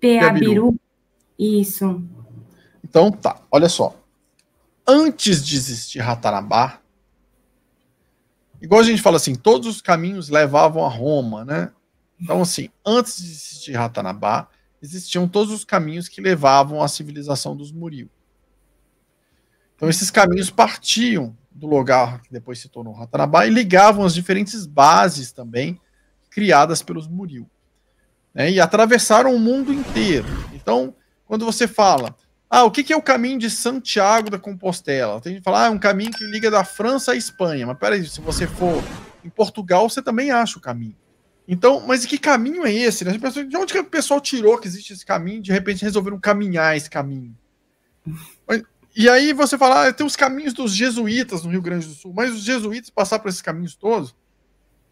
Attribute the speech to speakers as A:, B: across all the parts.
A: Peabiru. Isso. Então tá, olha só. Antes de existir Ratanabá, igual a gente fala assim, todos os caminhos levavam a Roma, né? Então assim, antes de existir Ratanabá, existiam todos os caminhos que levavam à civilização dos Muril. Então esses caminhos partiam do lugar que depois se tornou Ratanabá e ligavam as diferentes bases também criadas pelos Muril né, e atravessaram o mundo inteiro. Então, quando você fala, ah, o que, que é o caminho de Santiago da Compostela? Tem gente que fala, ah, é um caminho que liga da França à Espanha. Mas peraí, se você for em Portugal, você também acha o caminho. Então, mas que caminho é esse? Né? De onde que o pessoal tirou que existe esse caminho? De repente resolveram caminhar esse caminho. E aí você fala, ah, tem os caminhos dos jesuítas no Rio Grande do Sul, mas os jesuítas passaram por esses caminhos todos.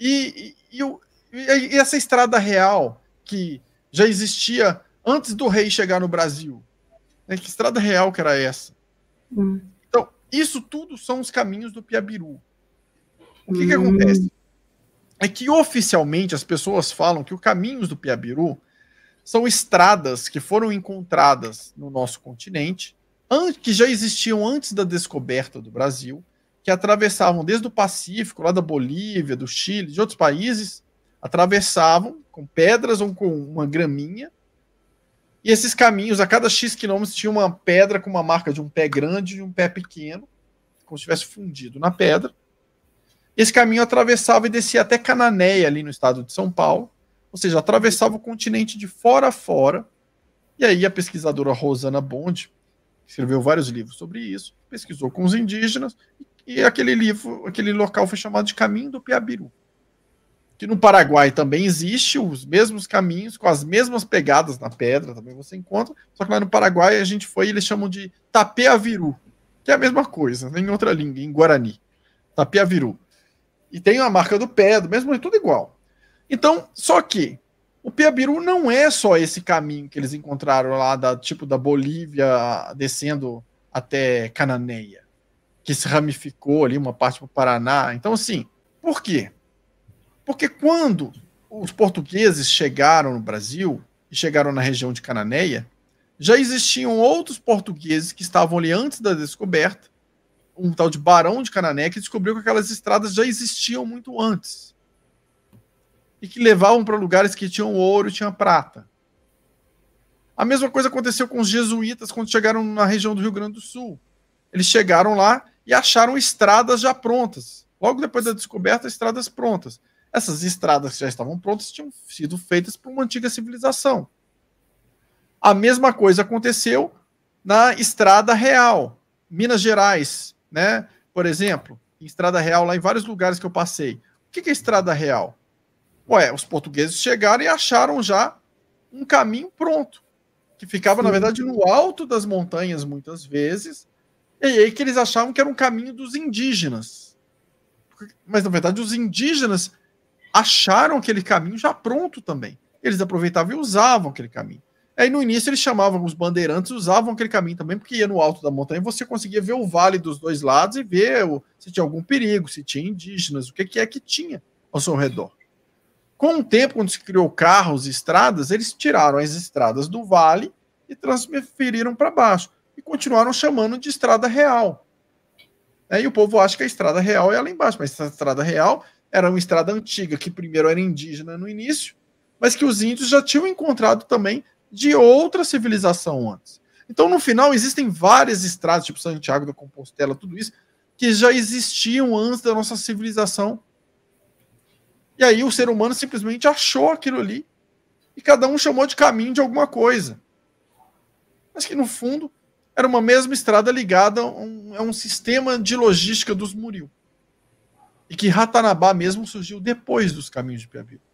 A: E, e, e, e essa estrada real? que já existia antes do rei chegar no Brasil? Né? Que estrada real que era essa? Hum. Então, isso tudo são os caminhos do Piabiru. O que, hum. que acontece? É que oficialmente as pessoas falam que os caminhos do Piabiru são estradas que foram encontradas no nosso continente, que já existiam antes da descoberta do Brasil, que atravessavam desde o Pacífico, lá da Bolívia, do Chile, de outros países, atravessavam com pedras ou com uma graminha. E esses caminhos, a cada X quilômetros, tinha uma pedra com uma marca de um pé grande e um pé pequeno, como se tivesse fundido na pedra. Esse caminho atravessava e descia até Cananéia, ali no estado de São Paulo, ou seja, atravessava o continente de fora a fora. E aí a pesquisadora Rosana Bond, que escreveu vários livros sobre isso, pesquisou com os indígenas, e aquele livro, aquele local foi chamado de Caminho do Piabiru que no Paraguai também existe os mesmos caminhos, com as mesmas pegadas na pedra, também você encontra, só que lá no Paraguai a gente foi, eles chamam de tapeaviru, que é a mesma coisa, né, em outra língua, em Guarani, tapeaviru. E tem a marca do pé, do mesmo, é tudo igual. Então, só que o Piabiru não é só esse caminho que eles encontraram lá, da, tipo da Bolívia descendo até Cananeia, que se ramificou ali uma parte para o Paraná. Então, assim, por quê? Porque quando os portugueses chegaram no Brasil e chegaram na região de Cananéia, já existiam outros portugueses que estavam ali antes da descoberta, um tal de Barão de Canané, que descobriu que aquelas estradas já existiam muito antes e que levavam para lugares que tinham ouro e tinha prata. A mesma coisa aconteceu com os jesuítas quando chegaram na região do Rio Grande do Sul. Eles chegaram lá e acharam estradas já prontas. Logo depois da descoberta, estradas prontas. Essas estradas que já estavam prontas tinham sido feitas por uma antiga civilização. A mesma coisa aconteceu na Estrada Real, Minas Gerais, né? Por exemplo, em Estrada Real, lá em vários lugares que eu passei. O que é Estrada Real? Ué, os portugueses chegaram e acharam já um caminho pronto, que ficava, Sim. na verdade, no alto das montanhas, muitas vezes, e aí que eles achavam que era um caminho dos indígenas. Mas, na verdade, os indígenas acharam aquele caminho já pronto também. Eles aproveitavam e usavam aquele caminho. Aí no início eles chamavam os bandeirantes, usavam aquele caminho também, porque ia no alto da montanha, você conseguia ver o vale dos dois lados e ver se tinha algum perigo, se tinha indígenas, o que, que é que tinha ao seu redor. Com o tempo, quando se criou carros e estradas, eles tiraram as estradas do vale e transferiram para baixo. E continuaram chamando de estrada real. E o povo acha que a estrada real é lá embaixo, mas a estrada real era uma estrada antiga que primeiro era indígena no início, mas que os índios já tinham encontrado também de outra civilização antes. Então, no final, existem várias estradas, tipo Santiago da Compostela, tudo isso, que já existiam antes da nossa civilização. E aí o ser humano simplesmente achou aquilo ali e cada um chamou de caminho de alguma coisa. Mas que, no fundo, era uma mesma estrada ligada a um, a um sistema de logística dos Muril e que Ratanabá mesmo surgiu depois dos caminhos de Piabira.